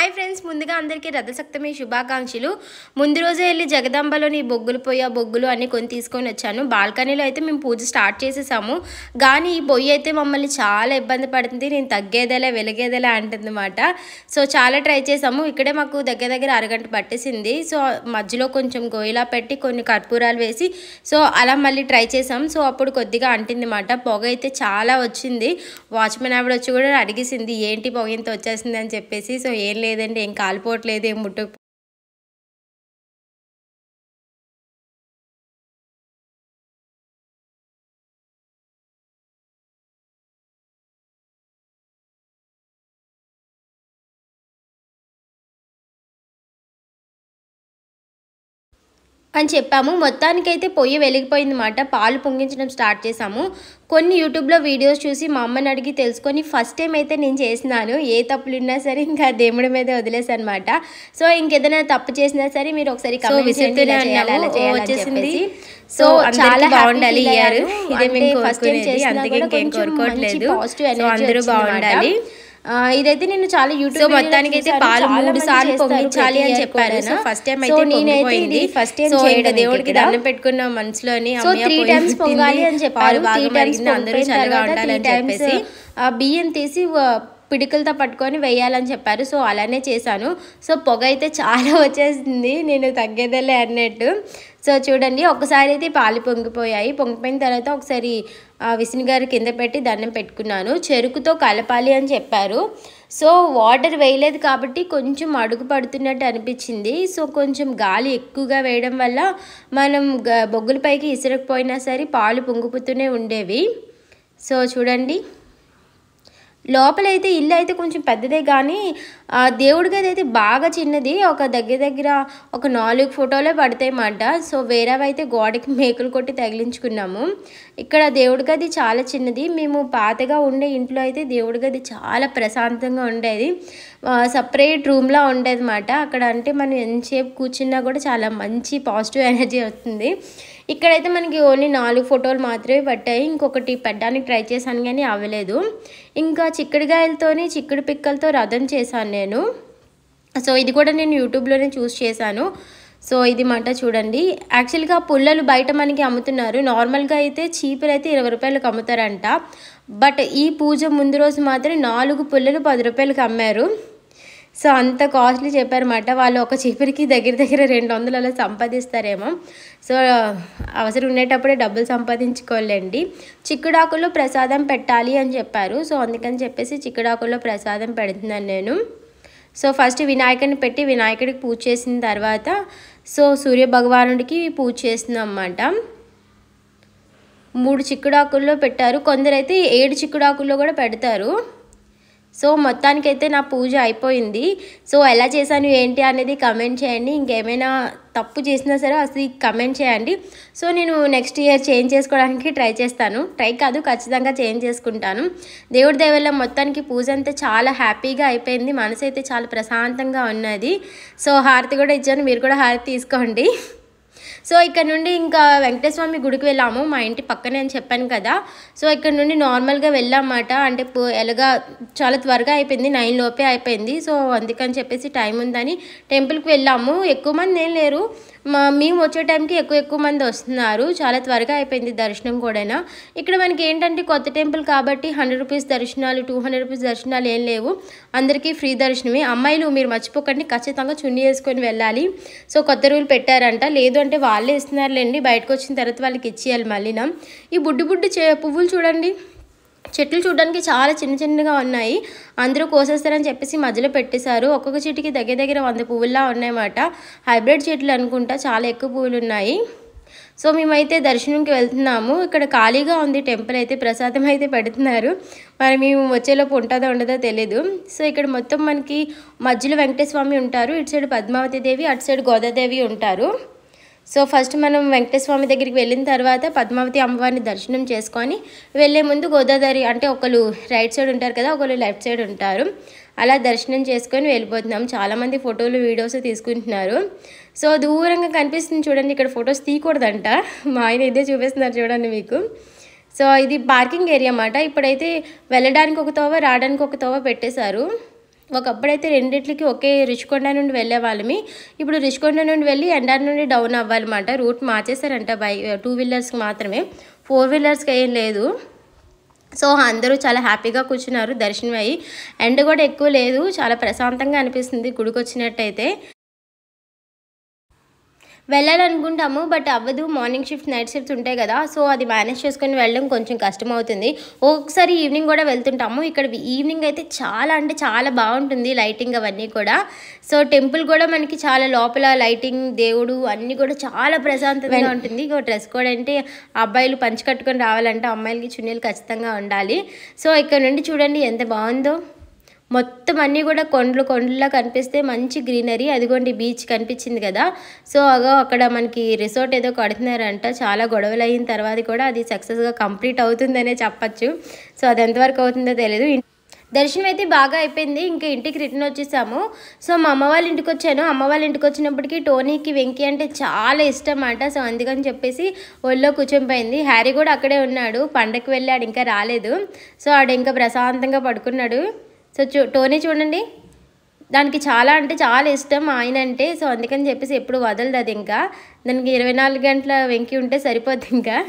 hi friends ముందుగా అందరికీ రథసప్తమి శుభాకాంక్షలు ముందు రోజే వెళ్ళి జగదంబలోని బొగ్గులు పొయ్య బొగ్గులు అన్ని కొని తీసుకొని వచ్చాను బాల్కనీలో అయితే మేము పూజ స్టార్ట్ చేసేసాము కానీ ఈ పొయ్యి అయితే మమ్మల్ని చాలా ఇబ్బంది పడుతుంది నేను తగ్గేదేలా అంటుంది అంటుందన్నమాట సో చాలా ట్రై చేసాము ఇక్కడే మాకు దగ్గర దగ్గర అరగంట పట్టేసింది సో మధ్యలో కొంచెం గోయిలా పెట్టి కొన్ని కర్పూరాలు వేసి సో అలా మళ్ళీ ట్రై చేసాం సో అప్పుడు కొద్దిగా అనమాట పొగ అయితే చాలా వచ్చింది వాచ్మెన్ ఆవిడ వచ్చి కూడా అడిగేసింది ఏంటి పొగ ఇంత వచ్చేసింది అని చెప్పేసి సో ఏం లేదు లేదండి ఏం కాలిపోవట్లేదు ఏం ముట్టుకు అని చెప్పాము మొత్తానికైతే పొయ్యి వెలిగిపోయింది అన్నమాట పాలు పొంగించడం స్టార్ట్ చేశాము కొన్ని యూట్యూబ్లో వీడియోస్ చూసి మా అమ్మని అడిగి తెలుసుకొని ఫస్ట్ టైం అయితే నేను చేసినాను ఏ తప్పులు ఉన్నా సరే ఇంకా దేవుడి మీద వదిలేసా అనమాట సో ఇంకేదైనా తప్పు చేసినా సరే మీరు ఒకసారి వచ్చేసింది సో చాలా బాగుండాలి ఇయర్ ఇదే మేము ఫస్ట్ టైం చేసినా కూడా కొంచెం పాజిటివ్ ఎనర్జీ అందరూ బాగుండాలి ఇదైతే నేను చాలా యూట్యూబ్ మొత్తానికి అయితే పాలు మూడు సార్లు పొంగించాలి అని చెప్పారు ఫస్ట్ టైం అయితే నేనైతే ఫస్ట్ టైం దేవుడికి దండం పెట్టుకున్న మనసులోని సో త్రీ టైమ్స్ పొంగాలి అని చెప్పారు అందరూ చల్లగా అని చెప్పేసి బియ్యం తీసి పిడికలతో పట్టుకొని వేయాలని చెప్పారు సో అలానే చేశాను సో పొగ అయితే చాలా వచ్చేసింది నేను తగ్గేదేలే అన్నట్టు సో చూడండి ఒకసారి అయితే పాలు పొంగిపోయాయి పొంగిపోయిన తర్వాత ఒకసారి విసునిగారు కింద పెట్టి దండం పెట్టుకున్నాను చెరుకుతో కలపాలి అని చెప్పారు సో వాటర్ వేయలేదు కాబట్టి కొంచెం అడుగు పడుతున్నట్టు అనిపించింది సో కొంచెం గాలి ఎక్కువగా వేయడం వల్ల మనం బొగ్గులపైకి పైకి సరే పాలు పొంగిపోతూనే ఉండేవి సో చూడండి లోపలైతే ఇల్లు అయితే కొంచెం పెద్దదే కానీ దేవుడి గది అయితే బాగా చిన్నది ఒక దగ్గర దగ్గర ఒక నాలుగు ఫోటోలే పడతాయన్నమాట సో వేరేవైతే గోడకి మేకులు కొట్టి తగిలించుకున్నాము ఇక్కడ దేవుడి గది చాలా చిన్నది మేము పాతగా ఉండే ఇంట్లో అయితే దేవుడి గది చాలా ప్రశాంతంగా ఉండేది సపరేట్ రూమ్లా ఉండేది అన్నమాట అక్కడ అంటే మనం ఎంతసేపు కూర్చున్నా కూడా చాలా మంచి పాజిటివ్ ఎనర్జీ వస్తుంది ఇక్కడైతే మనకి ఓన్లీ నాలుగు ఫోటోలు మాత్రమే పట్టాయి ఇంకొకటి పెట్టడానికి ట్రై చేశాను కానీ అవ్వలేదు ఇంకా చిక్కుడుగాయలతోని చిక్కుడు పిక్కలతో రథం చేశాను నేను సో ఇది కూడా నేను యూట్యూబ్లోనే చూస్ చేశాను సో ఇది మాట చూడండి యాక్చువల్గా పుల్లలు బయట మనకి అమ్ముతున్నారు నార్మల్గా అయితే చీపులు అయితే ఇరవై రూపాయలకు అమ్ముతారంట బట్ ఈ పూజ ముందు రోజు మాత్రం నాలుగు పుల్లలు పది రూపాయలకు అమ్మారు సో అంత కాస్ట్లీ చెప్పారన్నమాట వాళ్ళు ఒక చీపురికి దగ్గర దగ్గర రెండు వందలు అలా సంపాదిస్తారేమో సో అవసరం ఉండేటప్పుడే డబ్బులు సంపాదించుకోలేండి చిక్కుడాకుల్లో ప్రసాదం పెట్టాలి అని చెప్పారు సో అందుకని చెప్పేసి చిక్కుడాకుల్లో ప్రసాదం పెడుతున్నాను నేను సో ఫస్ట్ వినాయకుడిని పెట్టి వినాయకుడికి పూజ చేసిన తర్వాత సో సూర్య భగవానుడికి పూజ చేస్తున్నాం అన్నమాట మూడు చిక్కుడాకుల్లో పెట్టారు కొందరైతే ఏడు చిక్కుడాకుల్లో కూడా పెడతారు సో మొత్తానికైతే నా పూజ అయిపోయింది సో ఎలా చేశాను ఏంటి అనేది కమెంట్ చేయండి ఇంకేమైనా తప్పు చేసినా సరే అసలు కమెంట్ చేయండి సో నేను నెక్స్ట్ ఇయర్ చేంజ్ చేసుకోవడానికి ట్రై చేస్తాను ట్రై కాదు ఖచ్చితంగా చేంజ్ చేసుకుంటాను దేవుడి దేవుళ్ళ మొత్తానికి పూజ అంతా చాలా హ్యాపీగా అయిపోయింది మనసు అయితే చాలా ప్రశాంతంగా ఉన్నది సో హారతి కూడా ఇచ్చాను మీరు కూడా హారతి తీసుకోండి సో ఇక్కడ నుండి ఇంకా వెంకటేశ్వర స్వామి గుడికి వెళ్ళాము మా ఇంటి పక్కనే అని చెప్పాను కదా సో ఇక్కడ నుండి నార్మల్గా వెళ్ళామాట అంటే ఎలాగా చాలా త్వరగా అయిపోయింది నైన్ లోపే అయిపోయింది సో అందుకని చెప్పేసి టైం ఉందని టెంపుల్కి వెళ్ళాము ఎక్కువ మంది ఏం లేరు మా మేము వచ్చే టైంకి ఎక్కువ ఎక్కువ మంది వస్తున్నారు చాలా త్వరగా అయిపోయింది దర్శనం కూడానా ఇక్కడ మనకి ఏంటంటే కొత్త టెంపుల్ కాబట్టి హండ్రెడ్ రూపీస్ దర్శనాలు టూ హండ్రెడ్ రూపీస్ దర్శనాలు ఏం లేవు అందరికీ ఫ్రీ దర్శనమే అమ్మాయిలు మీరు మర్చిపోకండి ఖచ్చితంగా చున్నీ వేసుకొని వెళ్ళాలి సో కొత్త రూల్ పెట్టారంట లేదు అంటే వాళ్ళే ఇస్తున్నారులేండి బయటకు వచ్చిన తర్వాత వాళ్ళకి ఇచ్చేయాలి మళ్ళీ ఈ బుడ్డు బుడ్డు పువ్వులు చూడండి చెట్లు చూడడానికి చాలా చిన్న చిన్నగా ఉన్నాయి అందరూ కోసేస్తారని చెప్పేసి మధ్యలో పెట్టేశారు ఒక్కొక్క చెట్టుకి దగ్గర దగ్గర వంద పువ్వుల్లా ఉన్నాయన్నమాట హైబ్రిడ్ చెట్లు అనుకుంటా చాలా ఎక్కువ పువ్వులు ఉన్నాయి సో మేమైతే దర్శనంకి వెళ్తున్నాము ఇక్కడ ఖాళీగా ఉంది టెంపుల్ అయితే ప్రసాదం అయితే పెడుతున్నారు మరి మేము వచ్చేలోపు ఉంటుందో ఉండదో తెలీదు సో ఇక్కడ మొత్తం మనకి మధ్యలో వెంకటేశ్వమి ఉంటారు ఇటు సైడ్ పద్మావతి దేవి అటు సైడ్ గోదాదేవి ఉంటారు సో ఫస్ట్ మనం వెంకటేశ్వమి దగ్గరికి వెళ్ళిన తర్వాత పద్మావతి అమ్మవారిని దర్శనం చేసుకొని వెళ్ళే ముందు గోదావరి అంటే ఒకళ్ళు రైట్ సైడ్ ఉంటారు కదా ఒకళ్ళు లెఫ్ట్ సైడ్ ఉంటారు అలా దర్శనం చేసుకొని వెళ్ళిపోతున్నాం చాలామంది ఫోటోలు వీడియోస్ తీసుకుంటున్నారు సో దూరంగా కనిపిస్తుంది చూడండి ఇక్కడ ఫొటోస్ తీయకూడదంట మా ఆయన ఇదే చూపిస్తున్నారు చూడండి మీకు సో ఇది పార్కింగ్ ఏరియా అన్నమాట ఇప్పుడైతే వెళ్ళడానికి ఒక తోవ రావడానికి ఒక తోవ పెట్టేశారు ఒకప్పుడైతే రెండిట్లకి ఒకే రిషికొండ నుండి వెళ్ళేవాళ్ళమి ఇప్పుడు రిషికొండ నుండి వెళ్ళి ఎండార్ నుండి డౌన్ అవ్వాలన్నమాట రూట్ మార్చేశారంట బై టూ వీలర్స్కి మాత్రమే ఫోర్ వీలర్స్కి ఏం లేదు సో అందరూ చాలా హ్యాపీగా కూర్చున్నారు దర్శనం అయ్యి ఎండ కూడా ఎక్కువ లేదు చాలా ప్రశాంతంగా అనిపిస్తుంది గుడికి వచ్చినట్టయితే వెళ్ళాలనుకుంటాము బట్ అవ్వదు మార్నింగ్ షిఫ్ట్ నైట్ షిఫ్ట్స్ ఉంటాయి కదా సో అది మేనేజ్ చేసుకొని వెళ్ళడం కొంచెం కష్టం అవుతుంది ఒకసారి ఈవినింగ్ కూడా వెళ్తుంటాము ఇక్కడ ఈవినింగ్ అయితే చాలా అంటే చాలా బాగుంటుంది లైటింగ్ అవన్నీ కూడా సో టెంపుల్ కూడా మనకి చాలా లోపల లైటింగ్ దేవుడు అన్నీ కూడా చాలా ప్రశాంతంగా ఉంటుంది ఇంకో డ్రెస్ కోడ్ అంటే అబ్బాయిలు పంచి కట్టుకొని రావాలంటే అమ్మాయిలకి చున్నీలు ఖచ్చితంగా ఉండాలి సో ఇక్కడ నుండి చూడండి ఎంత బాగుందో మొత్తం అన్నీ కూడా కొండలు కొండలా కనిపిస్తే మంచి గ్రీనరీ అదిగోండి బీచ్ కనిపించింది కదా సో అగో అక్కడ మనకి రిసార్ట్ ఏదో కడుతున్నారంట చాలా గొడవలు అయిన తర్వాత కూడా అది సక్సెస్గా కంప్లీట్ అవుతుందనే చెప్పచ్చు సో అది ఎంతవరకు అవుతుందో తెలియదు దర్శనం అయితే బాగా అయిపోయింది ఇంకా ఇంటికి రిటర్న్ వచ్చేసాము సో మా అమ్మ వాళ్ళ ఇంటికి వచ్చాను అమ్మ వాళ్ళ ఇంటికి వచ్చినప్పటికీ టోనీకి వెంకీ అంటే చాలా ఇష్టం అంట సో అందుకని చెప్పేసి ఒళ్ళో కూర్చొనిపోయింది హ్యారీ కూడా అక్కడే ఉన్నాడు పండగకి వెళ్ళాడు ఇంకా రాలేదు సో ఆడు ఇంకా ప్రశాంతంగా పడుకున్నాడు సో చూ టోనీ చూడండి దానికి చాలా అంటే చాలా ఇష్టం ఆయన అంటే సో అందుకని చెప్పేసి ఎప్పుడు వదలదు అది ఇంకా దానికి ఇరవై నాలుగు గంటల వెంకి ఉంటే సరిపోద్ది ఇంకా